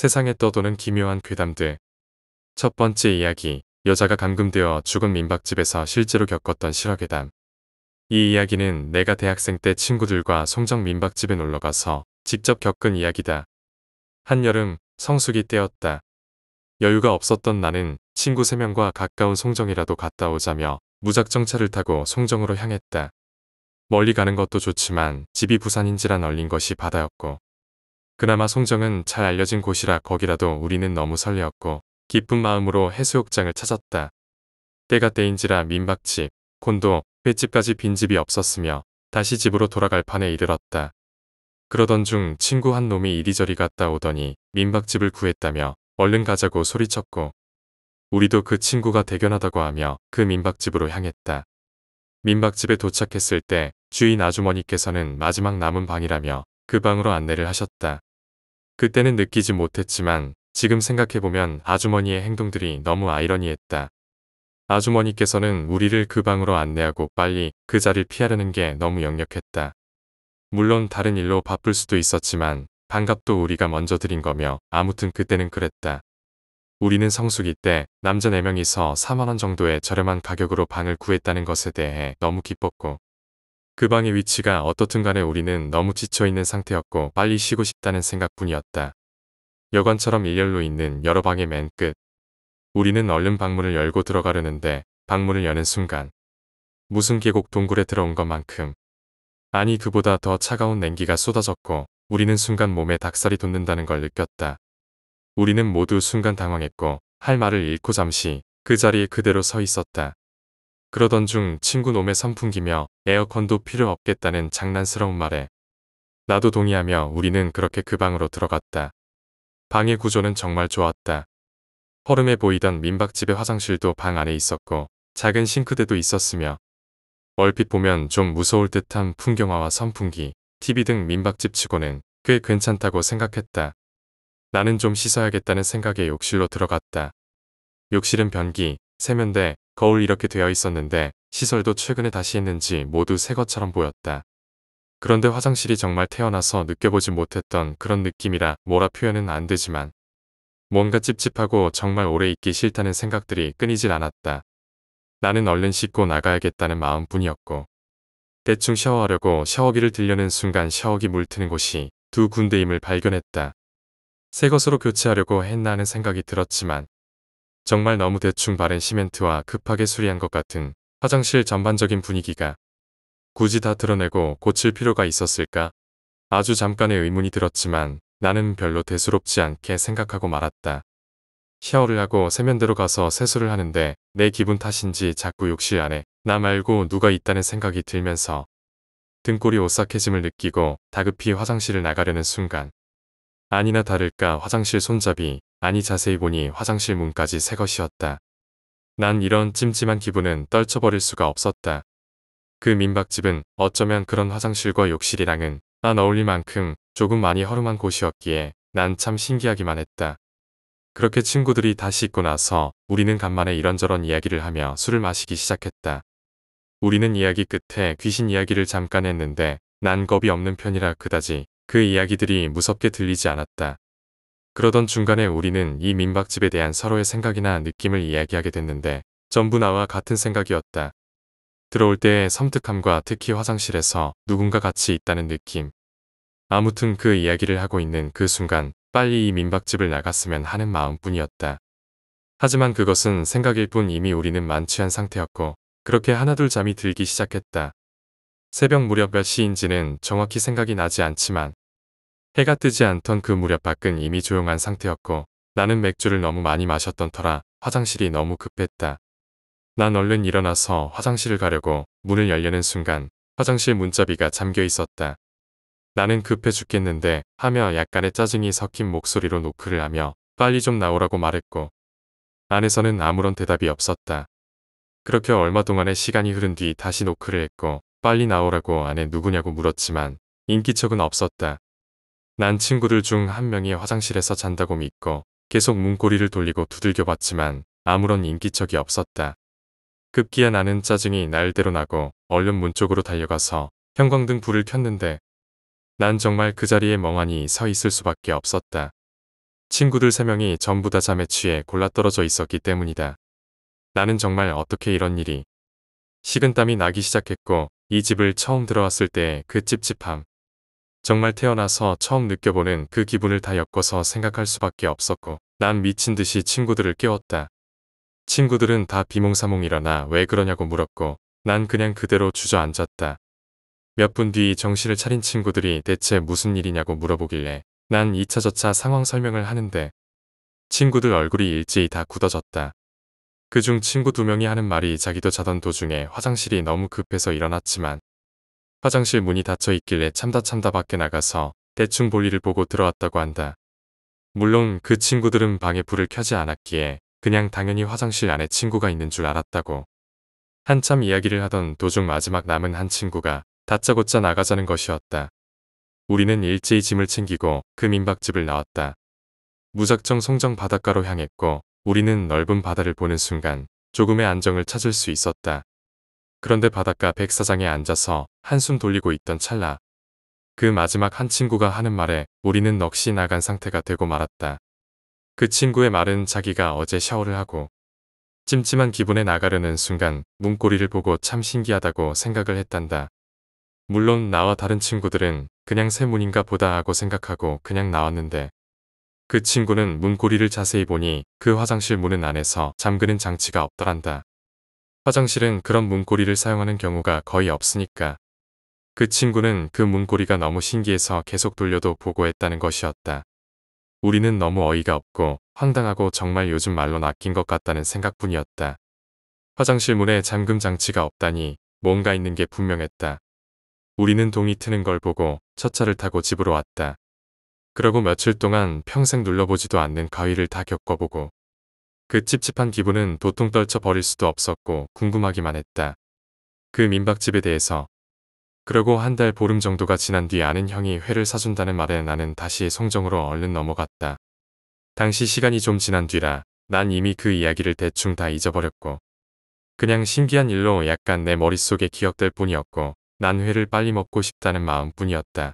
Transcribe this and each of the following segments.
세상에 떠도는 기묘한 괴담들. 첫 번째 이야기, 여자가 감금되어 죽은 민박집에서 실제로 겪었던 실화괴담. 이 이야기는 내가 대학생 때 친구들과 송정 민박집에 놀러가서 직접 겪은 이야기다. 한여름 성수기 때였다. 여유가 없었던 나는 친구 3명과 가까운 송정이라도 갔다 오자며 무작정 차를 타고 송정으로 향했다. 멀리 가는 것도 좋지만 집이 부산인지란 얼린 것이 바다였고 그나마 송정은 잘 알려진 곳이라 거기라도 우리는 너무 설레었고 기쁜 마음으로 해수욕장을 찾았다. 때가 때인지라 민박집, 콘도, 횟집까지 빈집이 없었으며 다시 집으로 돌아갈 판에 이르렀다. 그러던 중 친구 한 놈이 이리저리 갔다 오더니 민박집을 구했다며 얼른 가자고 소리쳤고 우리도 그 친구가 대견하다고 하며 그 민박집으로 향했다. 민박집에 도착했을 때 주인 아주머니께서는 마지막 남은 방이라며 그 방으로 안내를 하셨다. 그때는 느끼지 못했지만 지금 생각해보면 아주머니의 행동들이 너무 아이러니했다. 아주머니께서는 우리를 그 방으로 안내하고 빨리 그 자리를 피하려는 게 너무 역력했다. 물론 다른 일로 바쁠 수도 있었지만 반갑도 우리가 먼저 드린 거며 아무튼 그때는 그랬다. 우리는 성수기 때 남자 4명이서 4만원 정도의 저렴한 가격으로 방을 구했다는 것에 대해 너무 기뻤고 그 방의 위치가 어떻든 간에 우리는 너무 지쳐있는 상태였고 빨리 쉬고 싶다는 생각뿐이었다. 여관처럼 일렬로 있는 여러 방의 맨 끝. 우리는 얼른 방문을 열고 들어가려는데 방문을 여는 순간 무슨 계곡 동굴에 들어온 것만큼 아니 그보다 더 차가운 냉기가 쏟아졌고 우리는 순간 몸에 닭살이 돋는다는 걸 느꼈다. 우리는 모두 순간 당황했고 할 말을 잃고 잠시 그 자리에 그대로 서 있었다. 그러던 중 친구 놈의 선풍기며 에어컨도 필요 없겠다는 장난스러운 말에 나도 동의하며 우리는 그렇게 그 방으로 들어갔다. 방의 구조는 정말 좋았다. 허름해 보이던 민박집의 화장실도 방 안에 있었고 작은 싱크대도 있었으며 얼핏 보면 좀 무서울 듯한 풍경화와 선풍기, TV 등 민박집 치고는 꽤 괜찮다고 생각했다. 나는 좀 씻어야겠다는 생각에 욕실로 들어갔다. 욕실은 변기, 세면대, 거울 이렇게 되어 있었는데 시설도 최근에 다시 했는지 모두 새 것처럼 보였다. 그런데 화장실이 정말 태어나서 느껴보지 못했던 그런 느낌이라 뭐라 표현은 안 되지만 뭔가 찝찝하고 정말 오래 있기 싫다는 생각들이 끊이질 않았다. 나는 얼른 씻고 나가야겠다는 마음뿐이었고 대충 샤워하려고 샤워기를 들려는 순간 샤워기 물 트는 곳이 두 군데임을 발견했다. 새 것으로 교체하려고 했나 하는 생각이 들었지만 정말 너무 대충 바른 시멘트와 급하게 수리한 것 같은 화장실 전반적인 분위기가 굳이 다 드러내고 고칠 필요가 있었을까? 아주 잠깐의 의문이 들었지만 나는 별로 대수롭지 않게 생각하고 말았다. 샤워를 하고 세면대로 가서 세수를 하는데 내 기분 탓인지 자꾸 욕실 안에 나 말고 누가 있다는 생각이 들면서 등골이 오싹해짐을 느끼고 다급히 화장실을 나가려는 순간 아니나 다를까 화장실 손잡이, 아니 자세히 보니 화장실 문까지 새 것이었다. 난 이런 찜찜한 기분은 떨쳐버릴 수가 없었다. 그 민박집은 어쩌면 그런 화장실과 욕실이랑은 안 어울릴 만큼 조금 많이 허름한 곳이었기에 난 참 신기하기만 했다. 그렇게 친구들이 다시 있고 나서 우리는 간만에 이런저런 이야기를 하며 술을 마시기 시작했다. 우리는 이야기 끝에 귀신 이야기를 잠깐 했는데 난 겁이 없는 편이라 그다지 그 이야기들이 무섭게 들리지 않았다. 그러던 중간에 우리는 이 민박집에 대한 서로의 생각이나 느낌을 이야기하게 됐는데 전부 나와 같은 생각이었다. 들어올 때의 섬뜩함과 특히 화장실에서 누군가 같이 있다는 느낌. 아무튼 그 이야기를 하고 있는 그 순간 빨리 이 민박집을 나갔으면 하는 마음뿐이었다. 하지만 그것은 생각일 뿐 이미 우리는 만취한 상태였고 그렇게 하나둘 잠이 들기 시작했다. 새벽 무렵 몇 시인지는 정확히 생각이 나지 않지만 해가 뜨지 않던 그 무렵 밖은 이미 조용한 상태였고 나는 맥주를 너무 많이 마셨던 터라 화장실이 너무 급했다. 난 얼른 일어나서 화장실을 가려고 문을 열려는 순간 화장실 문자비가 잠겨 있었다. 나는 급해 죽겠는데 하며 약간의 짜증이 섞인 목소리로 노크를 하며 빨리 좀 나오라고 말했고 안에서는 아무런 대답이 없었다. 그렇게 얼마 동안의 시간이 흐른 뒤 다시 노크를 했고 빨리 나오라고 안에 누구냐고 물었지만 인기척은 없었다. 난 친구들 중 한 명이 화장실에서 잔다고 믿고 계속 문고리를 돌리고 두들겨 봤지만 아무런 인기척이 없었다. 급기야 나는 짜증이 날대로 나고 얼른 문 쪽으로 달려가서 형광등 불을 켰는데 난 정말 그 자리에 멍하니 서 있을 수밖에 없었다. 친구들 세 명이 전부 다 잠에 취해 골라떨어져 있었기 때문이다. 나는 정말 어떻게 이런 일이. 식은땀이 나기 시작했고 이 집을 처음 들어왔을 때의 그 찝찝함. 정말 태어나서 처음 느껴보는 그 기분을 다 엮어서 생각할 수밖에 없었고 난 미친 듯이 친구들을 깨웠다. 친구들은 다 비몽사몽 일어나 왜 그러냐고 물었고 난 그냥 그대로 주저앉았다. 몇 분 뒤 정신을 차린 친구들이 대체 무슨 일이냐고 물어보길래 난 이차저차 상황 설명을 하는데 친구들 얼굴이 일제히 다 굳어졌다. 그 중 친구 두 명이 하는 말이 자기도 자던 도중에 화장실이 너무 급해서 일어났지만 화장실 문이 닫혀 있길래 참다 참다 밖에 나가서 대충 볼일을 보고 들어왔다고 한다. 물론 그 친구들은 방에 불을 켜지 않았기에 그냥 당연히 화장실 안에 친구가 있는 줄 알았다고. 한참 이야기를 하던 도중 마지막 남은 한 친구가 다짜고짜 나가자는 것이었다. 우리는 일제히 짐을 챙기고 그 민박집을 나왔다. 무작정 송정 바닷가로 향했고 우리는 넓은 바다를 보는 순간 조금의 안정을 찾을 수 있었다. 그런데 바닷가 백사장에 앉아서 한숨 돌리고 있던 찰나. 그 마지막 한 친구가 하는 말에 우리는 넋이 나간 상태가 되고 말았다. 그 친구의 말은 자기가 어제 샤워를 하고 찜찜한 기분에 나가려는 순간 문고리를 보고 참 신기하다고 생각을 했단다. 물론 나와 다른 친구들은 그냥 새 문인가 보다 하고 생각하고 그냥 나왔는데 그 친구는 문고리를 자세히 보니 그 화장실 문은 안에서 잠그는 장치가 없더란다. 화장실은 그런 문고리를 사용하는 경우가 거의 없으니까. 그 친구는 그 문고리가 너무 신기해서 계속 돌려도 보고했다는 것이었다. 우리는 너무 어이가 없고 황당하고 정말 요즘 말로 낚인 것 같다는 생각뿐이었다. 화장실 문에 잠금 장치가 없다니 뭔가 있는 게 분명했다. 우리는 동이 트는 걸 보고 첫 차를 타고 집으로 왔다. 그러고 며칠 동안 평생 눌러보지도 않는 가위를 다 겪어보고 그 찝찝한 기분은 도통 떨쳐버릴 수도 없었고 궁금하기만 했다. 그 민박집에 대해서. 그러고 한 달 보름 정도가 지난 뒤 아는 형이 회를 사준다는 말에 나는 다시 송정으로 얼른 넘어갔다. 당시 시간이 좀 지난 뒤라 난 이미 그 이야기를 대충 다 잊어버렸고 그냥 신기한 일로 약간 내 머릿속에 기억될 뿐이었고 난 회를 빨리 먹고 싶다는 마음뿐이었다.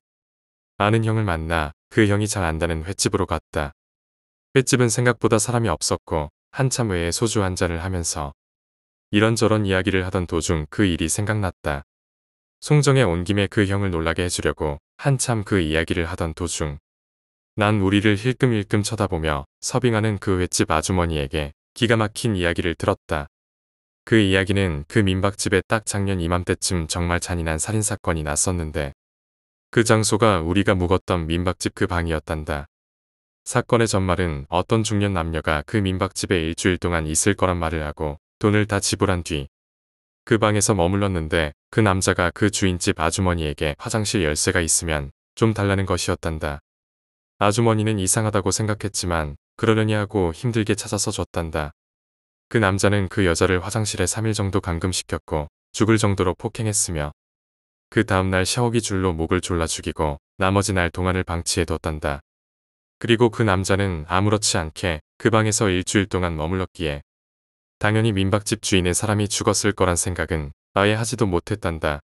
아는 형을 만나 그 형이 잘 안다는 횟집으로 갔다. 횟집은 생각보다 사람이 없었고 한참 후에 소주 한 잔을 하면서 이런저런 이야기를 하던 도중 그 일이 생각났다. 송정에 온 김에 그 형을 놀라게 해주려고 한참 그 이야기를 하던 도중 난 우리를 힐끔힐끔 쳐다보며 서빙하는 그 횟집 아주머니에게 기가 막힌 이야기를 들었다. 그 이야기는 그 민박집에 딱 작년 이맘때쯤 정말 잔인한 살인사건이 났었는데 그 장소가 우리가 묵었던 민박집 그 방이었단다. 사건의 전말은 어떤 중년 남녀가 그 민박집에 일주일 동안 있을 거란 말을 하고 돈을 다 지불한 뒤 그 방에서 머물렀는데 그 남자가 그 주인집 아주머니에게 화장실 열쇠가 있으면 좀 달라는 것이었단다. 아주머니는 이상하다고 생각했지만 그러려니 하고 힘들게 찾아서 줬단다. 그 남자는 그 여자를 화장실에 3일 정도 감금시켰고 죽을 정도로 폭행했으며 그 다음날 샤워기 줄로 목을 졸라 죽이고 나머지 날 동안을 방치해뒀단다. 그리고 그 남자는 아무렇지 않게 그 방에서 일주일 동안 머물렀기에 당연히 민박집 주인의 사람이 죽었을 거란 생각은 아예 하지도 못했단다.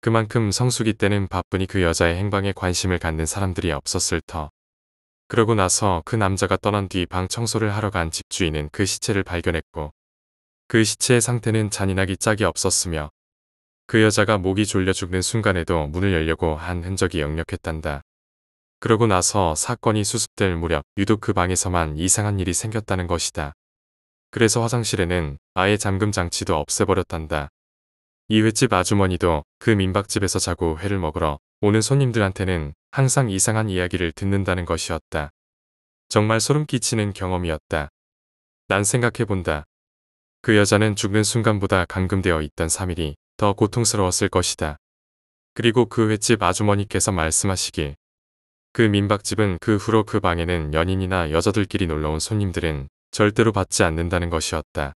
그만큼 성수기 때는 바쁘니 그 여자의 행방에 관심을 갖는 사람들이 없었을 터. 그러고 나서 그 남자가 떠난 뒤 방 청소를 하러 간 집주인은 그 시체를 발견했고 그 시체의 상태는 잔인하기 짝이 없었으며 그 여자가 목이 졸려 죽는 순간에도 문을 열려고 한 흔적이 역력했단다. 그러고 나서 사건이 수습될 무렵 유독 그 방에서만 이상한 일이 생겼다는 것이다. 그래서 화장실에는 아예 잠금 장치도 없애버렸단다. 이 횟집 아주머니도 그 민박집에서 자고 회를 먹으러 오는 손님들한테는 항상 이상한 이야기를 듣는다는 것이었다. 정말 소름 끼치는 경험이었다. 난 생각해본다. 그 여자는 죽는 순간보다 감금되어 있던 3일이 더 고통스러웠을 것이다. 그리고 그 횟집 아주머니께서 말씀하시길 그 민박집은 그 후로 그 방에는 연인이나 여자들끼리 놀러온 손님들은 절대로 받지 않는다는 것이었다.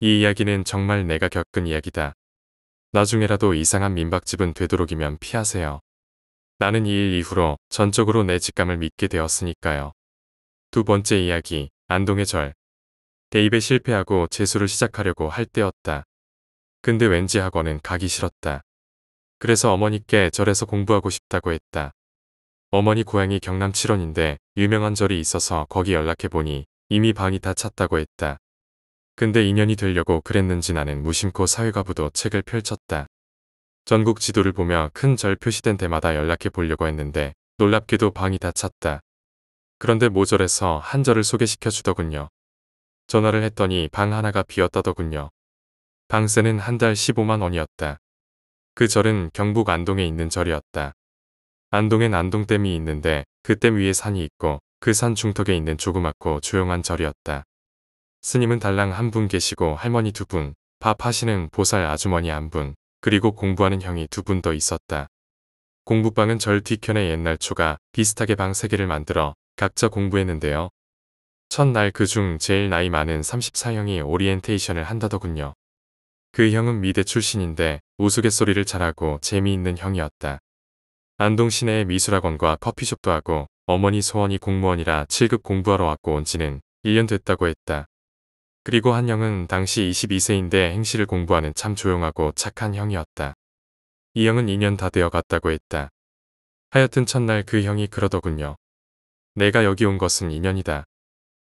이 이야기는 정말 내가 겪은 이야기다. 나중에라도 이상한 민박집은 되도록이면 피하세요. 나는 이 일 이후로 전적으로 내 직감을 믿게 되었으니까요. 두 번째 이야기, 안동의 절. 대입에 실패하고 재수를 시작하려고 할 때였다. 근데 왠지 학원은 가기 싫었다. 그래서 어머니께 절에서 공부하고 싶다고 했다. 어머니 고향이 경남 칠원인데 유명한 절이 있어서 거기 연락해보니 이미 방이 다 찼다고 했다. 근데 인연이 되려고 그랬는지 나는 무심코 사회가부도 책을 펼쳤다. 전국 지도를 보며 큰 절 표시된 데마다 연락해 보려고 했는데 놀랍게도 방이 다 찼다. 그런데 모절에서 한 절을 소개시켜 주더군요. 전화를 했더니 방 하나가 비었다더군요. 방세는 한 달 15만 원이었다. 그 절은 경북 안동에 있는 절이었다. 안동엔 안동댐이 있는데 그 댐 위에 산이 있고 그 산 중턱에 있는 조그맣고 조용한 절이었다. 스님은 달랑 한 분 계시고 할머니 두 분, 밥 하시는 보살 아주머니 한 분, 그리고 공부하는 형이 두 분 더 있었다. 공부방은 절 뒤편에 옛날 초가 비슷하게 방 세 개를 만들어 각자 공부했는데요. 첫날 그 중 제일 나이 많은 34형이 오리엔테이션을 한다더군요. 그 형은 미대 출신인데 우스갯소리를 잘하고 재미있는 형이었다. 안동 시내의 미술학원과 커피숍도 하고 어머니 소원이 공무원이라 7급 공부하러 왔고 온 지는 1년 됐다고 했다. 그리고 한영은 당시 22세인데 행시를 공부하는 참 조용하고 착한 형이었다. 이 형은 2년 다 되어 갔다고 했다. 하여튼 첫날 그 형이 그러더군요. 내가 여기 온 것은 2년이다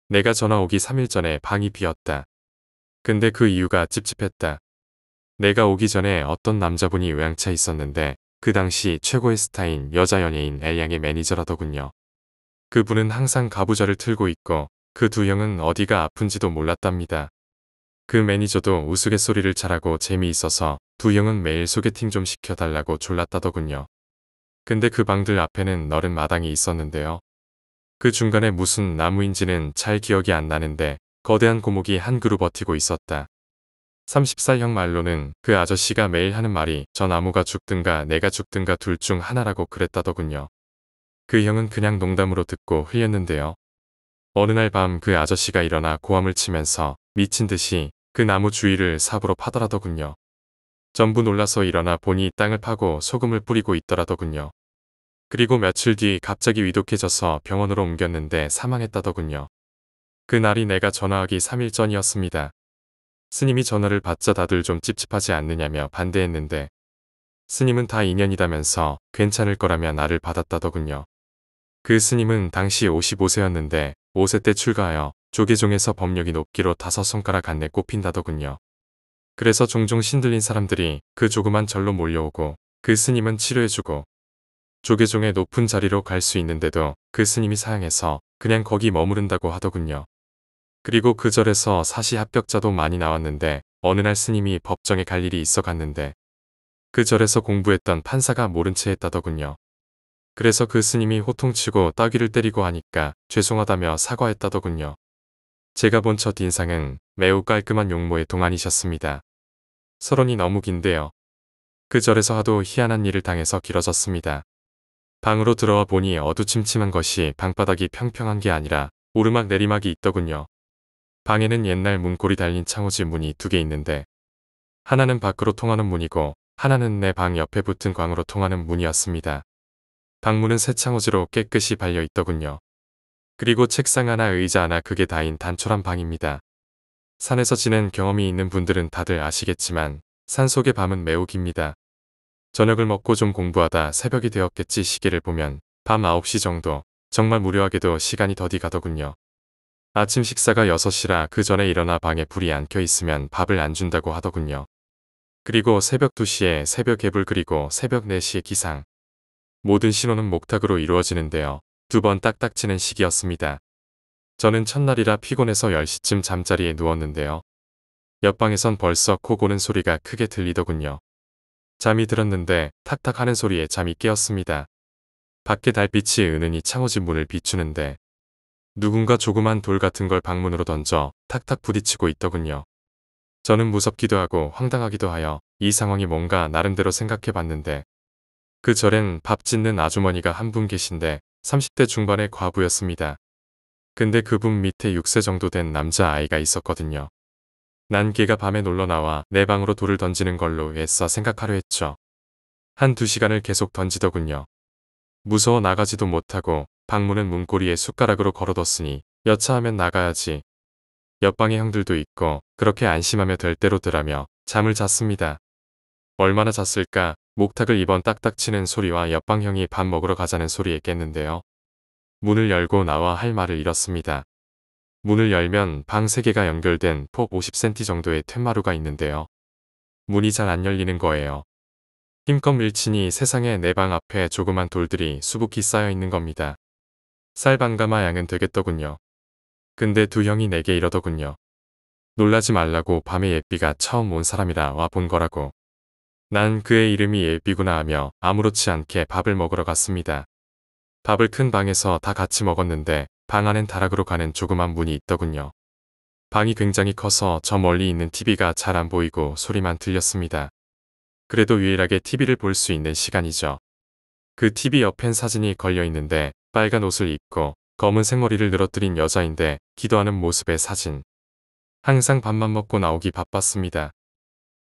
내가 전화 오기 3일 전에 방이 비었다. 근데 그 이유가 찝찝했다. 내가 오기 전에 어떤 남자분이 요양차 있었는데 그 당시 최고의 스타인 여자 연예인 A양의 매니저라더군요. 그분은 항상 가부좌를 틀고 있고 그 두 형은 어디가 아픈지도 몰랐답니다. 그 매니저도 우스갯소리를 잘하고 재미있어서 두 형은 매일 소개팅 좀 시켜달라고 졸랐다더군요. 근데 그 방들 앞에는 너른 마당이 있었는데요. 그 중간에 무슨 나무인지는 잘 기억이 안 나는데 거대한 고목이 한 그루 버티고 있었다. 34형 말로는 그 아저씨가 매일 하는 말이 저 나무가 죽든가 내가 죽든가 둘 중 하나라고 그랬다더군요. 그 형은 그냥 농담으로 듣고 흘렸는데요. 어느 날 밤 그 아저씨가 일어나 고함을 치면서 미친 듯이 그 나무 주위를 삽으로 파더라더군요. 전부 놀라서 일어나 보니 땅을 파고 소금을 뿌리고 있더라더군요. 그리고 며칠 뒤 갑자기 위독해져서 병원으로 옮겼는데 사망했다더군요. 그날이 내가 전화하기 3일 전이었습니다. 스님이 전화를 받자 다들 좀 찝찝하지 않느냐며 반대했는데 스님은 다 인연이다면서 괜찮을 거라며 나를 받았다더군요. 그 스님은 당시 55세였는데 5세 때 출가하여 조계종에서 법력이 높기로 다섯 손가락 안내 꼽힌다더군요. 그래서 종종 신들린 사람들이 그 조그만 절로 몰려오고 그 스님은 치료해주고 조계종의 높은 자리로 갈 수 있는데도 그 스님이 사양해서 그냥 거기 머무른다고 하더군요. 그리고 그 절에서 사시 합격자도 많이 나왔는데 어느 날 스님이 법정에 갈 일이 있어 갔는데 그 절에서 공부했던 판사가 모른 채 했다더군요. 그래서 그 스님이 호통치고 따귀를 때리고 하니까 죄송하다며 사과했다더군요. 제가 본 첫 인상은 매우 깔끔한 용모의 동안이셨습니다. 서론이 너무 긴데요. 그 절에서 하도 희한한 일을 당해서 길어졌습니다. 방으로 들어와 보니 어두침침한 것이 방바닥이 평평한 게 아니라 오르막 내리막이 있더군요. 방에는 옛날 문고리 달린 창호지 문이 두 개 있는데 하나는 밖으로 통하는 문이고 하나는 내 방 옆에 붙은 광으로 통하는 문이었습니다. 방문은 새 창호지로 깨끗이 발려 있더군요. 그리고 책상 하나 의자 하나 그게 다인 단촐한 방입니다. 산에서 지낸 경험이 있는 분들은 다들 아시겠지만 산속의 밤은 매우 깁니다. 저녁을 먹고 좀 공부하다 새벽이 되었겠지 시계를 보면 밤 9시 정도 정말 무료하게도 시간이 더디 가더군요. 아침 식사가 6시라 그 전에 일어나 방에 불이 안 켜 있으면 밥을 안 준다고 하더군요. 그리고 새벽 2시에 새벽 개불 그리고 새벽 4시에 기상. 모든 신호는 목탁으로 이루어지는데요. 두 번 딱딱치는 시기였습니다. 저는 첫날이라 피곤해서 10시쯤 잠자리에 누웠는데요. 옆방에선 벌써 코 고는 소리가 크게 들리더군요. 잠이 들었는데 탁탁 하는 소리에 잠이 깨었습니다. 밖에 달빛이 은은히 창호집 문을 비추는데 누군가 조그만 돌 같은 걸 방문으로 던져 탁탁 부딪히고 있더군요. 저는 무섭기도 하고 황당하기도 하여 이 상황이 뭔가 나름대로 생각해 봤는데 그 절엔 밥 짓는 아주머니가 한 분 계신데 30대 중반의 과부였습니다. 근데 그 분 밑에 6세 정도 된 남자아이가 있었거든요. 난 걔가 밤에 놀러 나와 내 방으로 돌을 던지는 걸로 애써 생각하려 했죠. 한 두 시간을 계속 던지더군요. 무서워 나가지도 못하고 방문은 문고리에 숟가락으로 걸어뒀으니 여차하면 나가야지. 옆방에 형들도 있고 그렇게 안심하며 될대로들라며 잠을 잤습니다. 얼마나 잤을까 목탁을 입번 딱딱 치는 소리와 옆방 형이 밥 먹으러 가자는 소리에 깼는데요. 문을 열고 나와 할 말을 잃었습니다. 문을 열면 방 3개가 연결된 폭 50cm 정도의 툇마루가 있는데요. 문이 잘 안 열리는 거예요. 힘껏 밀치니 세상에 내 방 앞에 조그만 돌들이 수북히 쌓여 있는 겁니다. 쌀방가마 양은 되겠더군요. 근데 두 형이 내게 이러더군요. 놀라지 말라고 밤에 예삐가 처음 온 사람이라 와본 거라고. 난 그의 이름이 예삐구나 하며 아무렇지 않게 밥을 먹으러 갔습니다. 밥을 큰 방에서 다 같이 먹었는데 방 안엔 다락으로 가는 조그만 문이 있더군요. 방이 굉장히 커서 저 멀리 있는 TV가 잘 안 보이고 소리만 들렸습니다. 그래도 유일하게 TV를 볼 수 있는 시간이죠. 그 TV 옆엔 사진이 걸려 있는데 빨간 옷을 입고 검은 생머리를 늘어뜨린 여자인데 기도하는 모습의 사진. 항상 밥만 먹고 나오기 바빴습니다.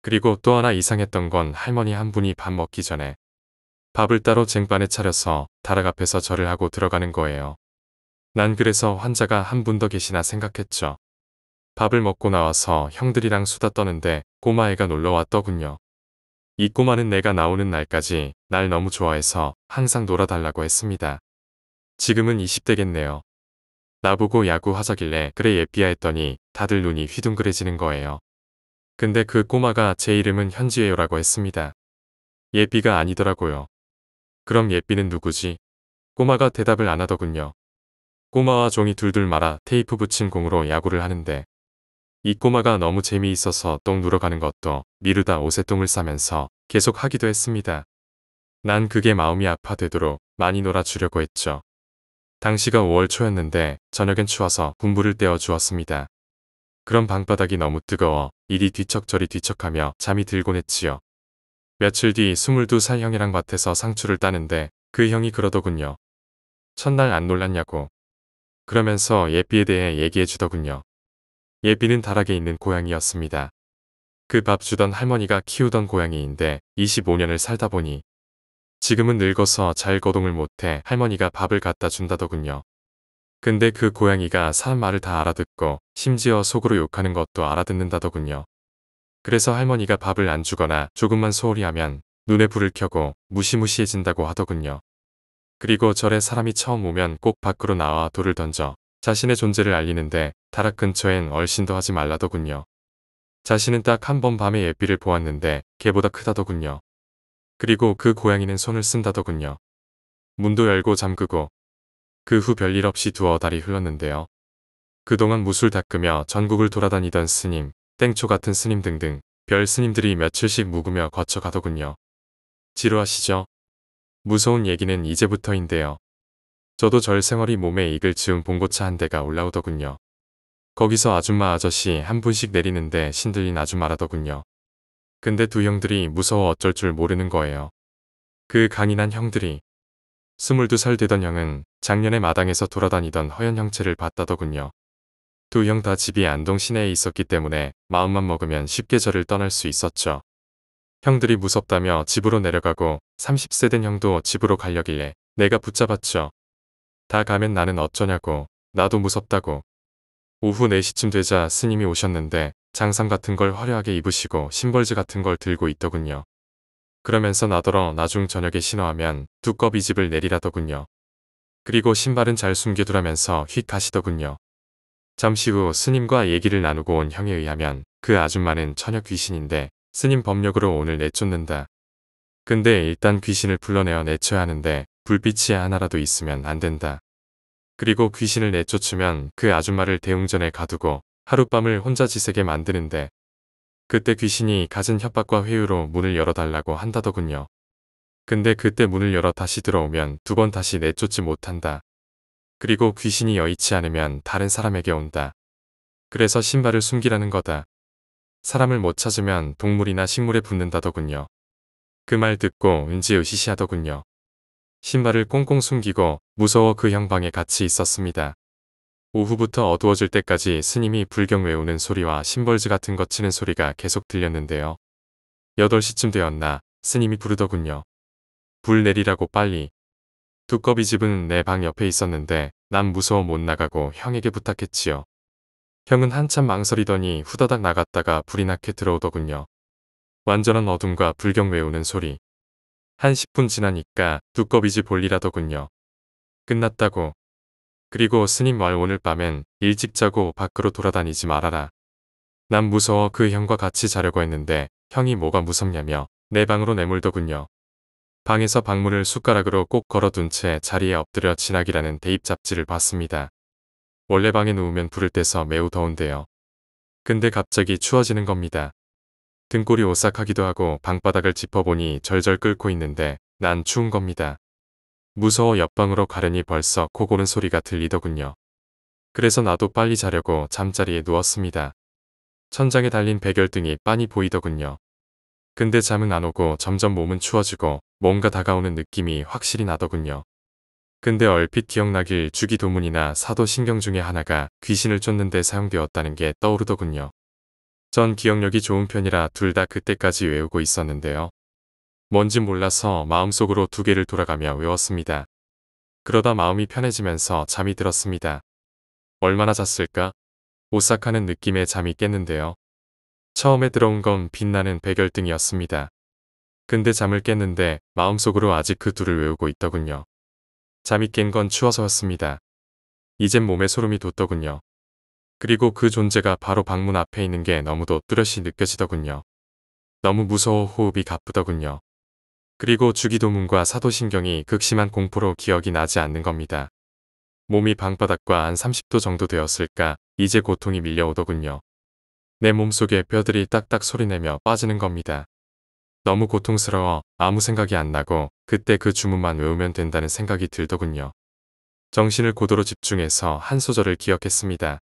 그리고 또 하나 이상했던 건 할머니 한 분이 밥 먹기 전에 밥을 따로 쟁반에 차려서 다락 앞에서 절을 하고 들어가는 거예요. 난 그래서 환자가 한 분 더 계시나 생각했죠. 밥을 먹고 나와서 형들이랑 수다 떠는데 꼬마애가 놀러 왔더군요. 이 꼬마는 내가 나오는 날까지 날 너무 좋아해서 항상 놀아달라고 했습니다. 지금은 20대겠네요. 나보고 야구 하자길래 그래 예삐야 했더니 다들 눈이 휘둥그레지는 거예요. 근데 그 꼬마가 제 이름은 현지예요라고 했습니다. 예삐가 아니더라고요. 그럼 예삐는 누구지? 꼬마가 대답을 안 하더군요. 꼬마와 종이 둘둘 말아 테이프 붙인 공으로 야구를 하는데 이 꼬마가 너무 재미있어서 똥 누러가는 것도 미루다 옷에 똥을 싸면서 계속 하기도 했습니다. 난 그게 마음이 아파되도록 많이 놀아주려고 했죠. 당시가 5월 초였는데 저녁엔 추워서 군부를 떼어주었습니다. 그런 방바닥이 너무 뜨거워 이리 뒤척저리 뒤척하며 잠이 들곤 했지요. 며칠 뒤 22살 형이랑 밭에서 상추를 따는데 그 형이 그러더군요. 첫날 안 놀랐냐고. 그러면서 예삐에 대해 얘기해 주더군요. 예삐는 다락에 있는 고양이였습니다. 그 밥 주던 할머니가 키우던 고양이인데 25년을 살다 보니 지금은 늙어서 잘 거동을 못해 할머니가 밥을 갖다 준다더군요. 근데 그 고양이가 사람 말을 다 알아듣고 심지어 속으로 욕하는 것도 알아듣는다더군요. 그래서 할머니가 밥을 안 주거나 조금만 소홀히 하면 눈에 불을 켜고 무시무시해진다고 하더군요. 그리고 절에 사람이 처음 오면 꼭 밖으로 나와 돌을 던져 자신의 존재를 알리는데 다락 근처엔 얼씬도 하지 말라더군요. 자신은 딱 한 번 밤에 예비를 보았는데 개보다 크다더군요. 그리고 그 고양이는 손을 쓴다더군요. 문도 열고 잠그고 그 후 별일 없이 두어 달이 흘렀는데요. 그동안 무술 닦으며 전국을 돌아다니던 스님, 땡초 같은 스님 등등 별 스님들이 며칠씩 묵으며 거쳐가더군요. 지루하시죠? 무서운 얘기는 이제부터인데요. 저도 절생활이 몸에 익을 즈음 봉고차 한 대가 올라오더군요. 거기서 아줌마 아저씨 한 분씩 내리는데 신들린 아줌마라더군요. 근데 두 형들이 무서워 어쩔 줄 모르는 거예요. 그 강인한 형들이 22살 되던 형은 작년에 마당에서 돌아다니던 허연 형체를 봤다더군요. 두 형 다 집이 안동 시내에 있었기 때문에 마음만 먹으면 쉽게 저를 떠날 수 있었죠. 형들이 무섭다며 집으로 내려가고 30세 된 형도 집으로 가려길래 내가 붙잡았죠. 다 가면 나는 어쩌냐고 나도 무섭다고. 오후 4시쯤 되자 스님이 오셨는데 장상 같은 걸 화려하게 입으시고 심벌즈 같은 걸 들고 있더군요. 그러면서 나더러 나중 저녁에 신호하면 두꺼비 집을 내리라더군요. 그리고 신발은 잘 숨겨두라면서 휙 가시더군요. 잠시 후 스님과 얘기를 나누고 온 형에 의하면 그 아줌마는 천역 귀신인데 스님 법력으로 오늘 내쫓는다. 근데 일단 귀신을 불러내어 내쳐야 하는데 불빛이 하나라도 있으면 안 된다. 그리고 귀신을 내쫓으면 그 아줌마를 대웅전에 가두고 하룻밤을 혼자 지새게 만드는데 그때 귀신이 가진 협박과 회유로 문을 열어달라고 한다더군요. 근데 그때 문을 열어 다시 들어오면 두 번 다시 내쫓지 못한다. 그리고 귀신이 여의치 않으면 다른 사람에게 온다. 그래서 신발을 숨기라는 거다. 사람을 못 찾으면 동물이나 식물에 붙는다더군요. 그 말 듣고 은지 으시시하더군요. 신발을 꽁꽁 숨기고 무서워 그 형방에 같이 있었습니다. 오후부터 어두워질 때까지 스님이 불경 외우는 소리와 심벌즈 같은 것 치는 소리가 계속 들렸는데요. 8시쯤 되었나 스님이 부르더군요. 불 내리라고 빨리. 두꺼비 집은 내 방 옆에 있었는데 난 무서워 못 나가고 형에게 부탁했지요. 형은 한참 망설이더니 후다닥 나갔다가 불이 나게 들어오더군요. 완전한 어둠과 불경 외우는 소리. 한 10분 지나니까 두꺼비 집 볼일하더군요. 끝났다고 그리고 스님 말 오늘 밤엔 일찍 자고 밖으로 돌아다니지 말아라. 난 무서워 그 형과 같이 자려고 했는데 형이 뭐가 무섭냐며 내 방으로 내몰더군요. 방에서 방문을 숟가락으로 꼭 걸어둔 채 자리에 엎드려 진학이라는 대입 잡지를 봤습니다. 원래 방에 누우면 불을 떼서 매우 더운데요. 근데 갑자기 추워지는 겁니다. 등골이 오싹하기도 하고 방바닥을 짚어보니 절절 끓고 있는데 난 추운 겁니다. 무서워 옆방으로 가려니 벌써 코 고는 소리가 들리더군요. 그래서 나도 빨리 자려고 잠자리에 누웠습니다. 천장에 달린 백열등이 빤히 보이더군요. 근데 잠은 안 오고 점점 몸은 추워지고 뭔가 다가오는 느낌이 확실히 나더군요. 근데 얼핏 기억나길 주기도문이나 사도신경 중에 하나가 귀신을 쫓는 데 사용되었다는 게 떠오르더군요. 전 기억력이 좋은 편이라 둘 다 그때까지 외우고 있었는데요. 뭔지 몰라서 마음속으로 두 개를 돌아가며 외웠습니다. 그러다 마음이 편해지면서 잠이 들었습니다. 얼마나 잤을까? 오싹하는 느낌의 잠이 깼는데요. 처음에 들어온 건 빛나는 백열등이었습니다. 근데 잠을 깼는데 마음속으로 아직 그 둘을 외우고 있더군요. 잠이 깬 건 추워서였습니다. 이젠 몸에 소름이 돋더군요. 그리고 그 존재가 바로 방문 앞에 있는 게 너무도 뚜렷이 느껴지더군요. 너무 무서워 호흡이 가쁘더군요. 그리고 주기도문과 사도신경이 극심한 공포로 기억이 나지 않는 겁니다. 몸이 방바닥과 한 30도 정도 되었을까 이제 고통이 밀려오더군요. 내 몸속에 뼈들이 딱딱 소리내며 빠지는 겁니다. 너무 고통스러워 아무 생각이 안 나고 그때 그 주문만 외우면 된다는 생각이 들더군요. 정신을 고도로 집중해서 한 소절을 기억했습니다.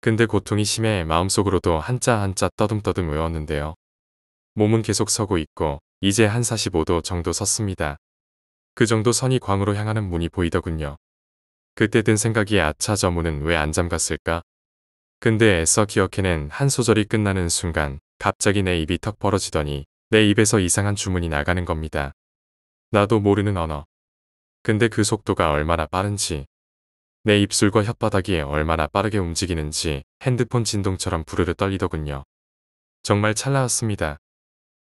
근데 고통이 심해 마음속으로도 한자 한자 떠듬떠듬 외웠는데요. 몸은 계속 서고 있고 이제 한 45도 정도 섰습니다. 그 정도 선이 광으로 향하는 문이 보이더군요. 그때 든 생각이 아차 저 문은 왜 안 잠갔을까? 근데 애써 기억해낸 한 소절이 끝나는 순간 갑자기 내 입이 턱 벌어지더니 내 입에서 이상한 주문이 나가는 겁니다. 나도 모르는 언어. 근데 그 속도가 얼마나 빠른지 내 입술과 혓바닥이 얼마나 빠르게 움직이는지 핸드폰 진동처럼 부르르 떨리더군요. 정말 찰나였습니다.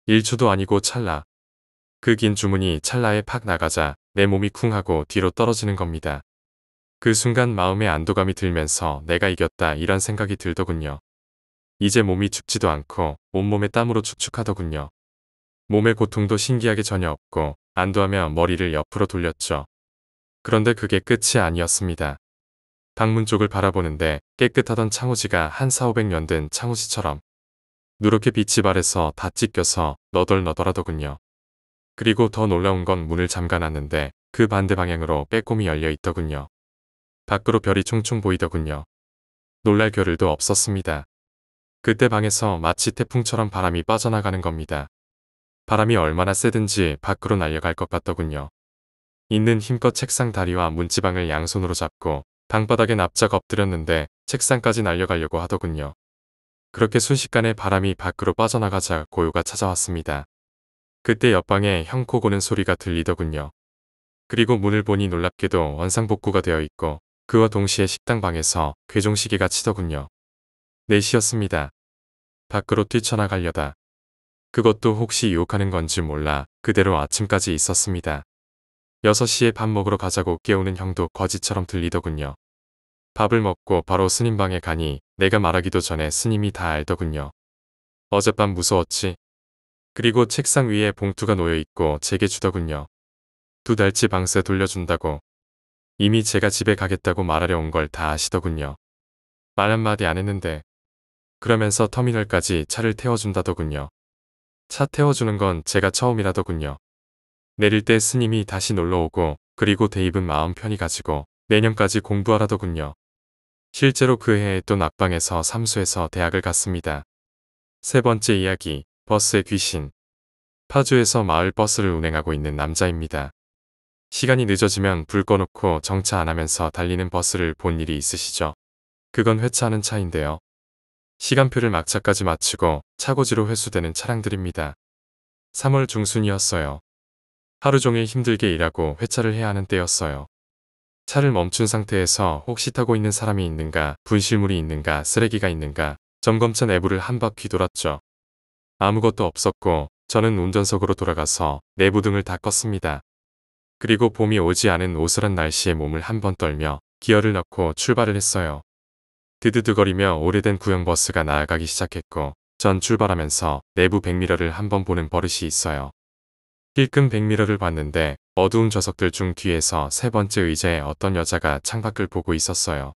1초도 아니고 찰나. 그 긴 주문이 찰나에 팍 나가자 내 몸이 쿵 하고 뒤로 떨어지는 겁니다. 그 순간 마음의 안도감이 들면서 내가 이겼다 이런 생각이 들더군요. 이제 몸이 춥지도 않고 온몸에 땀으로 축축하더군요. 몸의 고통도 신기하게 전혀 없고 안도하며 머리를 옆으로 돌렸죠. 그런데 그게 끝이 아니었습니다. 방문 쪽을 바라보는데 깨끗하던 창호지가 한 4,500년 된 창호지처럼 누렇게 빛이 발에서 다 찢겨서 너덜너덜하더군요. 그리고 더 놀라운 건 문을 잠가놨는데 그 반대 방향으로 빼꼼히 열려 있더군요. 밖으로 별이 총총 보이더군요. 놀랄 겨를도 없었습니다. 그때 방에서 마치 태풍처럼 바람이 빠져나가는 겁니다. 바람이 얼마나 세든지 밖으로 날려갈 것 같더군요. 있는 힘껏 책상 다리와 문지방을 양손으로 잡고 방바닥에 납작 엎드렸는데 책상까지 날려가려고 하더군요. 그렇게 순식간에 바람이 밖으로 빠져나가자 고요가 찾아왔습니다. 그때 옆방에 형코 고는 소리가 들리더군요. 그리고 문을 보니 놀랍게도 원상복구가 되어 있고 그와 동시에 식당 방에서 괴종시계가 치더군요. 4시였습니다. 밖으로 뛰쳐나가려다. 그것도 혹시 유혹하는 건지 몰라 그대로 아침까지 있었습니다. 6시에 밥 먹으러 가자고 깨우는 형도 거지처럼 들리더군요. 밥을 먹고 바로 스님 방에 가니 내가 말하기도 전에 스님이 다 알더군요. 어젯밤 무서웠지. 그리고 책상 위에 봉투가 놓여있고 제게 주더군요. 두 달치 방세 돌려준다고. 이미 제가 집에 가겠다고 말하려 온 걸 다 아시더군요. 말 한마디 안 했는데 그러면서 터미널까지 차를 태워준다더군요. 차 태워주는 건 제가 처음이라더군요. 내릴 때 스님이 다시 놀러오고 그리고 대입은 마음 편히 가지고 내년까지 공부하라더군요. 실제로 그 해에 또 낙방에서 삼수해서 대학을 갔습니다. 세 번째 이야기, 버스의 귀신. 파주에서 마을 버스를 운행하고 있는 남자입니다. 시간이 늦어지면 불 꺼놓고 정차 안 하면서 달리는 버스를 본 일이 있으시죠? 그건 회차하는 차인데요. 시간표를 막차까지 마치고 차고지로 회수되는 차량들입니다. 3월 중순이었어요. 하루 종일 힘들게 일하고 회차를 해야 하는 때였어요. 차를 멈춘 상태에서 혹시 타고 있는 사람이 있는가, 분실물이 있는가, 쓰레기가 있는가 점검차 내부를 한 바퀴 돌았죠. 아무것도 없었고 저는 운전석으로 돌아가서 내부 등을 다 껐습니다. 그리고 봄이 오지 않은 오스란 날씨에 몸을 한 번 떨며 기어를 넣고 출발을 했어요. 드드드거리며 오래된 구형 버스가 나아가기 시작했고 전 출발하면서 내부 백미러를 한 번 보는 버릇이 있어요. 힐끔 백미러를 봤는데 어두운 좌석들 중 뒤에서 세 번째 의자에 어떤 여자가 창밖을 보고 있었어요.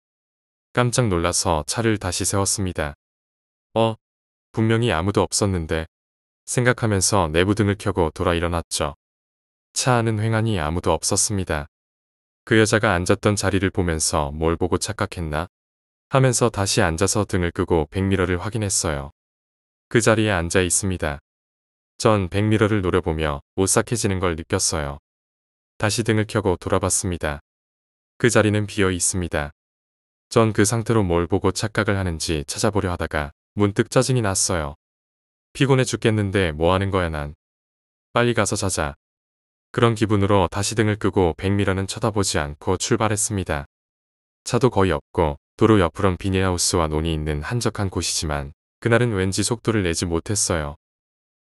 깜짝 놀라서 차를 다시 세웠습니다. 어, 분명히 아무도 없었는데 생각하면서 내부등을 켜고 돌아 일어났죠. 차 안은 횡하니 아무도 없었습니다. 그 여자가 앉았던 자리를 보면서 뭘 보고 착각했나? 하면서 다시 앉아서 등을 끄고 백미러를 확인했어요. 그 자리에 앉아 있습니다. 전 백미러를 노려보며 오싹해지는 걸 느꼈어요. 다시 등을 켜고 돌아봤습니다. 그 자리는 비어 있습니다. 전 그 상태로 뭘 보고 착각을 하는지 찾아보려 하다가 문득 짜증이 났어요. 피곤해 죽겠는데 뭐 하는 거야 난. 빨리 가서 자자. 그런 기분으로 다시 등을 끄고 백미러는 쳐다보지 않고 출발했습니다. 차도 거의 없고 도로 옆으론 비닐하우스와 논이 있는 한적한 곳이지만 그날은 왠지 속도를 내지 못했어요.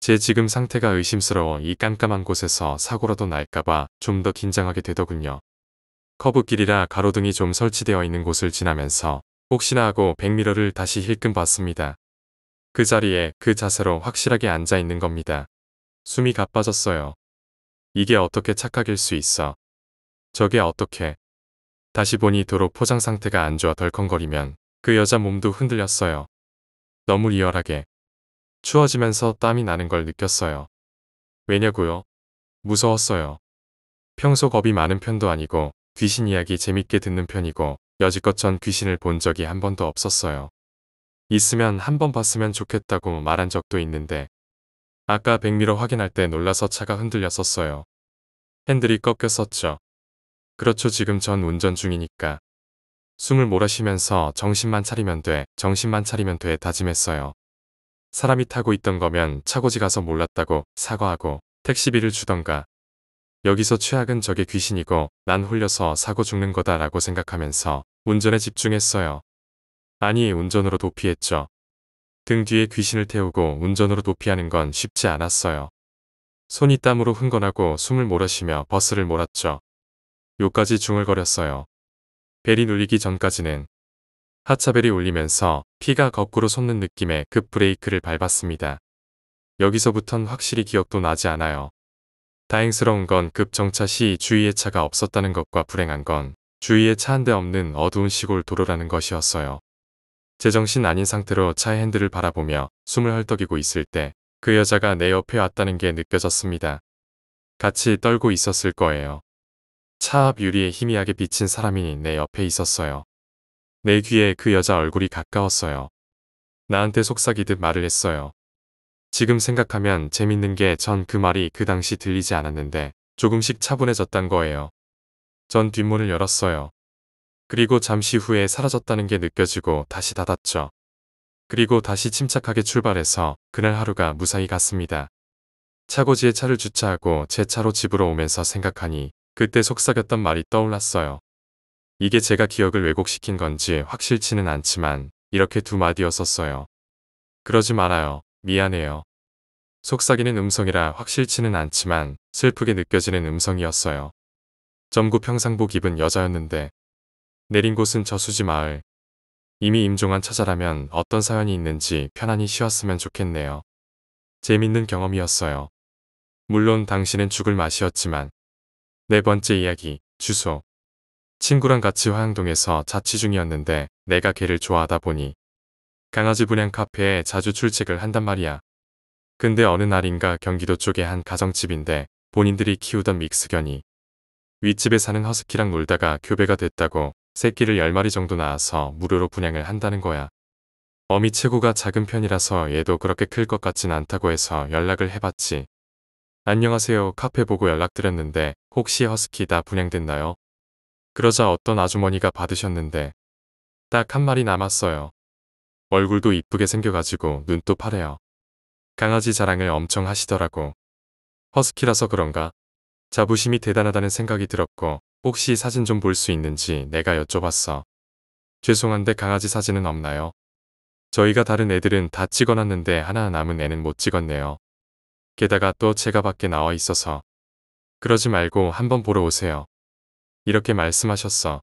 제 지금 상태가 의심스러워 이 깜깜한 곳에서 사고라도 날까봐 좀 더 긴장하게 되더군요. 커브길이라 가로등이 좀 설치되어 있는 곳을 지나면서 혹시나 하고 백미러를 다시 힐끔 봤습니다. 그 자리에 그 자세로 확실하게 앉아 있는 겁니다. 숨이 가빠졌어요. 이게 어떻게 착각일 수 있어. 저게 어떻게. 다시 보니 도로 포장 상태가 안 좋아 덜컹거리면 그 여자 몸도 흔들렸어요. 너무 리얼하게 추워지면서 땀이 나는 걸 느꼈어요. 왜냐고요? 무서웠어요. 평소 겁이 많은 편도 아니고 귀신 이야기 재밌게 듣는 편이고 여지껏 전 귀신을 본 적이 한 번도 없었어요. 있으면 한 번 봤으면 좋겠다고 말한 적도 있는데 아까 백미러 확인할 때 놀라서 차가 흔들렸었어요. 핸들이 꺾였었죠. 그렇죠 지금 전 운전 중이니까. 숨을 몰아쉬면서 정신만 차리면 돼, 정신만 차리면 돼 다짐했어요. 사람이 타고 있던 거면 차고지 가서 몰랐다고 사과하고 택시비를 주던가 여기서 최악은 저게 귀신이고 난 홀려서 사고 죽는 거다 라고 생각하면서 운전에 집중했어요. 아니 운전으로 도피했죠. 등 뒤에 귀신을 태우고 운전으로 도피하는 건 쉽지 않았어요. 손이 땀으로 흥건하고 숨을 몰아쉬며 버스를 몰았죠. 요까지 중얼거렸어요. 벨이 눌리기 전까지는 하차벨이 울리면서 피가 거꾸로 솟는 느낌의 급 그 브레이크를 밟았습니다. 여기서부턴 확실히 기억도 나지 않아요. 다행스러운 건 급정차 시 주위에 차가 없었다는 것과 불행한 건 주위에 차 한 대 없는 어두운 시골 도로라는 것이었어요. 제정신 아닌 상태로 차의 핸들을 바라보며 숨을 헐떡이고 있을 때 그 여자가 내 옆에 왔다는 게 느껴졌습니다. 같이 떨고 있었을 거예요. 차 앞 유리에 희미하게 비친 사람이 내 옆에 있었어요. 내 귀에 그 여자 얼굴이 가까웠어요. 나한테 속삭이듯 말을 했어요. 지금 생각하면 재밌는 게 전 그 말이 그 당시 들리지 않았는데 조금씩 차분해졌단 거예요. 전 뒷문을 열었어요. 그리고 잠시 후에 사라졌다는 게 느껴지고 다시 닫았죠. 그리고 다시 침착하게 출발해서 그날 하루가 무사히 갔습니다. 차고지에 차를 주차하고 제 차로 집으로 오면서 생각하니 그때 속삭였던 말이 떠올랐어요. 이게 제가 기억을 왜곡시킨 건지 확실치는 않지만 이렇게 두 마디였었어요. 그러지 말아요. 미안해요. 속삭이는 음성이라 확실치는 않지만 슬프게 느껴지는 음성이었어요. 점구 평상복 입은 여자였는데 내린 곳은 저수지 마을. 이미 임종한 처자라면 어떤 사연이 있는지 편안히 쉬었으면 좋겠네요. 재밌는 경험이었어요. 물론 당신은 죽을 맛이었지만 네 번째 이야기, 주소 친구랑 같이 화양동에서 자취 중이었는데 내가 걔를 좋아하다 보니 강아지 분양 카페에 자주 출첵을 한단 말이야. 근데 어느 날인가 경기도 쪽에한 가정집인데 본인들이 키우던 믹스견이 윗집에 사는 허스키랑 놀다가 교배가 됐다고 새끼를 10마리 정도 낳아서 무료로 분양을 한다는 거야. 어미 최고가 작은 편이라서 얘도 그렇게 클 것 같진 않다고 해서 연락을 해봤지. 안녕하세요 카페 보고 연락드렸는데 혹시 허스키 다 분양됐나요? 그러자 어떤 아주머니가 받으셨는데 딱 한 마리 남았어요. 얼굴도 이쁘게 생겨가지고 눈도 파래요. 강아지 자랑을 엄청 하시더라고. 허스키라서 그런가? 자부심이 대단하다는 생각이 들었고 혹시 사진 좀 볼 수 있는지 내가 여쭤봤어. 죄송한데 강아지 사진은 없나요? 저희가 다른 애들은 다 찍어놨는데 하나 남은 애는 못 찍었네요. 게다가 또 제가 밖에 나와 있어서. 그러지 말고 한번 보러 오세요. 이렇게 말씀하셨어.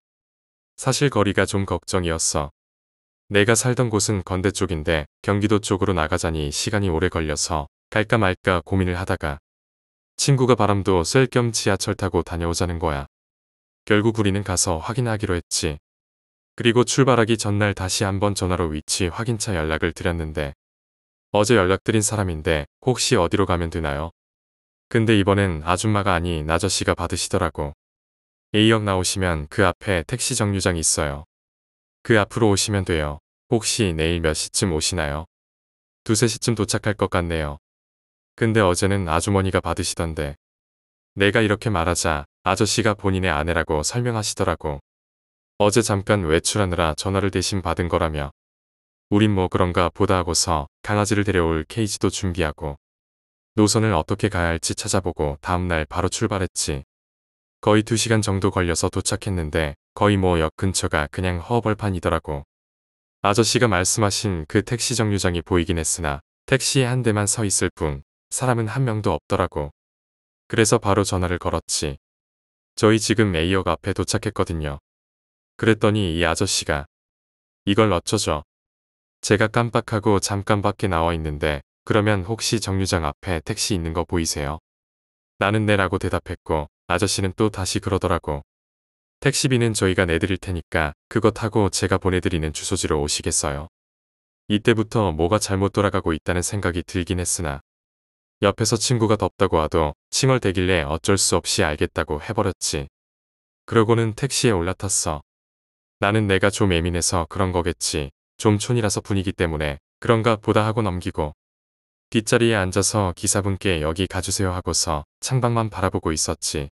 사실 거리가 좀 걱정이었어. 내가 살던 곳은 건대 쪽인데 경기도 쪽으로 나가자니 시간이 오래 걸려서 갈까 말까 고민을 하다가 친구가 바람도 쐴겸 지하철 타고 다녀오자는 거야. 결국 우리는 가서 확인하기로 했지. 그리고 출발하기 전날 다시 한번 전화로 위치 확인차 연락을 드렸는데 어제 연락드린 사람인데 혹시 어디로 가면 되나요? 근데 이번엔 아줌마가 아니나저씨가 받으시더라고. A역 나오시면 그 앞에 택시 정류장이 있어요. 그 앞으로 오시면 돼요. 혹시 내일 몇 시쯤 오시나요? 두세 시쯤 도착할 것 같네요. 근데 어제는 아주머니가 받으시던데. 내가 이렇게 말하자 아저씨가 본인의 아내라고 설명하시더라고. 어제 잠깐 외출하느라 전화를 대신 받은 거라며. 우린 뭐 그런가 보다 하고서 강아지를 데려올 케이지도 준비하고 노선을 어떻게 가야 할지 찾아보고 다음날 바로 출발했지. 거의 2시간 정도 걸려서 도착했는데 거의 뭐역 근처가 그냥 허벌판이더라고. 아저씨가 말씀하신 그 택시 정류장이 보이긴 했으나 택시에 한 대만 서 있을 뿐 사람은 한 명도 없더라고. 그래서 바로 전화를 걸었지. 저희 지금 A역 앞에 도착했거든요. 그랬더니 이 아저씨가 이걸 어쩌죠? 제가 깜빡하고 잠깐 밖에 나와 있는데 그러면 혹시 정류장 앞에 택시 있는 거 보이세요? 나는 네라고 대답했고 아저씨는 또 다시 그러더라고. 택시비는 저희가 내드릴 테니까 그거 타고 제가 보내드리는 주소지로 오시겠어요. 이때부터 뭐가 잘못 돌아가고 있다는 생각이 들긴 했으나 옆에서 친구가 덥다고 와도 칭얼대길래 어쩔 수 없이 알겠다고 해버렸지. 그러고는 택시에 올라탔어. 나는 내가 좀 예민해서 그런 거겠지. 좀 촌이라서 분위기 때문에 그런가 보다 하고 넘기고 뒷자리에 앉아서 기사분께 여기 가주세요 하고서 창밖만 바라보고 있었지.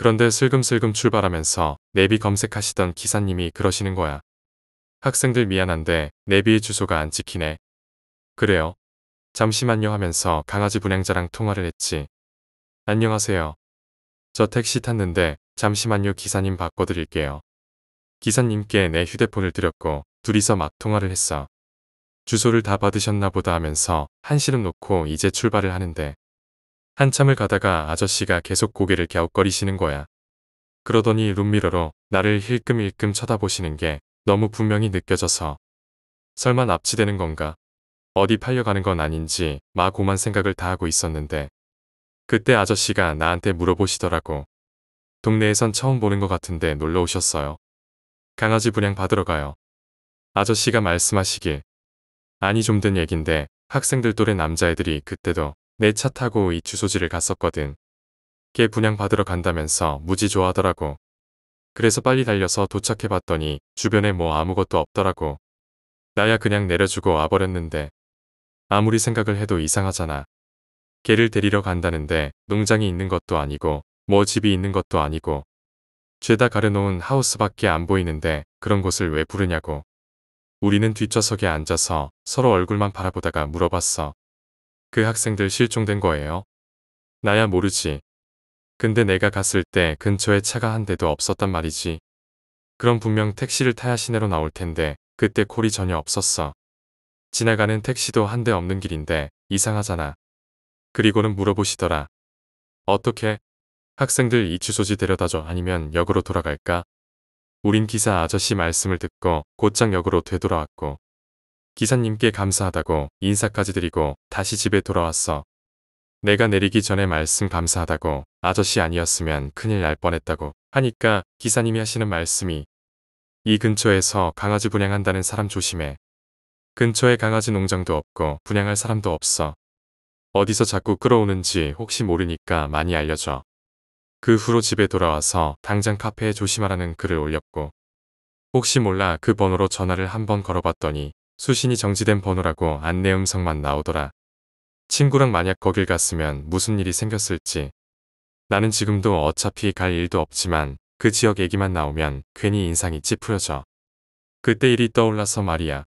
그런데 슬금슬금 출발하면서 내비 검색하시던 기사님이 그러시는 거야. 학생들 미안한데 내비의 주소가 안 찍히네. 그래요. 잠시만요 하면서 강아지 분양자랑 통화를 했지. 안녕하세요. 저 택시 탔는데 잠시만요 기사님 바꿔드릴게요. 기사님께 내 휴대폰을 드렸고 둘이서 막 통화를 했어. 주소를 다 받으셨나 보다 하면서 한시름 놓고 이제 출발을 하는데 한참을 가다가 아저씨가 계속 고개를 갸웃거리시는 거야. 그러더니 룸미러로 나를 힐끔힐끔 쳐다보시는 게 너무 분명히 느껴져서 설마 납치되는 건가? 어디 팔려가는 건 아닌지 마고만 생각을 다 하고 있었는데 그때 아저씨가 나한테 물어보시더라고. 동네에선 처음 보는 것 같은데 놀러 오셨어요. 강아지 분양 받으러 가요. 아저씨가 말씀하시길. 아니 좀 된 얘긴데 학생들 또래 남자애들이 그때도 내차 타고 이 주소지를 갔었거든. 걔 분양받으러 간다면서 무지 좋아하더라고. 그래서 빨리 달려서 도착해봤더니 주변에 뭐 아무것도 없더라고. 나야 그냥 내려주고 와버렸는데 아무리 생각을 해도 이상하잖아. 개를 데리러 간다는데 농장이 있는 것도 아니고 뭐 집이 있는 것도 아니고 죄다 가려놓은 하우스밖에 안 보이는데 그런 곳을 왜 부르냐고. 우리는 뒷좌석에 앉아서 서로 얼굴만 바라보다가 물어봤어. 그 학생들 실종된 거예요. 나야 모르지. 근데 내가 갔을 때 근처에 차가 한 대도 없었단 말이지. 그럼 분명 택시를 타야 시내로 나올 텐데 그때 콜이 전혀 없었어. 지나가는 택시도 한 대 없는 길인데 이상하잖아. 그리고는 물어보시더라. 어떻게? 학생들 이 주소지 데려다줘 아니면 역으로 돌아갈까? 우린 기사 아저씨 말씀을 듣고 곧장 역으로 되돌아왔고 기사님께 감사하다고 인사까지 드리고 다시 집에 돌아왔어. 내가 내리기 전에 말씀 감사하다고 아저씨 아니었으면 큰일 날 뻔했다고 하니까 기사님이 하시는 말씀이 이 근처에서 강아지 분양한다는 사람 조심해. 근처에 강아지 농장도 없고 분양할 사람도 없어. 어디서 자꾸 끌어오는지 혹시 모르니까 많이 알려줘. 그 후로 집에 돌아와서 당장 카페에 조심하라는 글을 올렸고 혹시 몰라 그 번호로 전화를 한번 걸어봤더니 수신이 정지된 번호라고 안내 음성만 나오더라. 친구랑 만약 거길 갔으면 무슨 일이 생겼을지. 나는 지금도 어차피 갈 일도 없지만 그 지역 얘기만 나오면 괜히 인상이 찌푸려져. 그때 일이 떠올라서 말이야.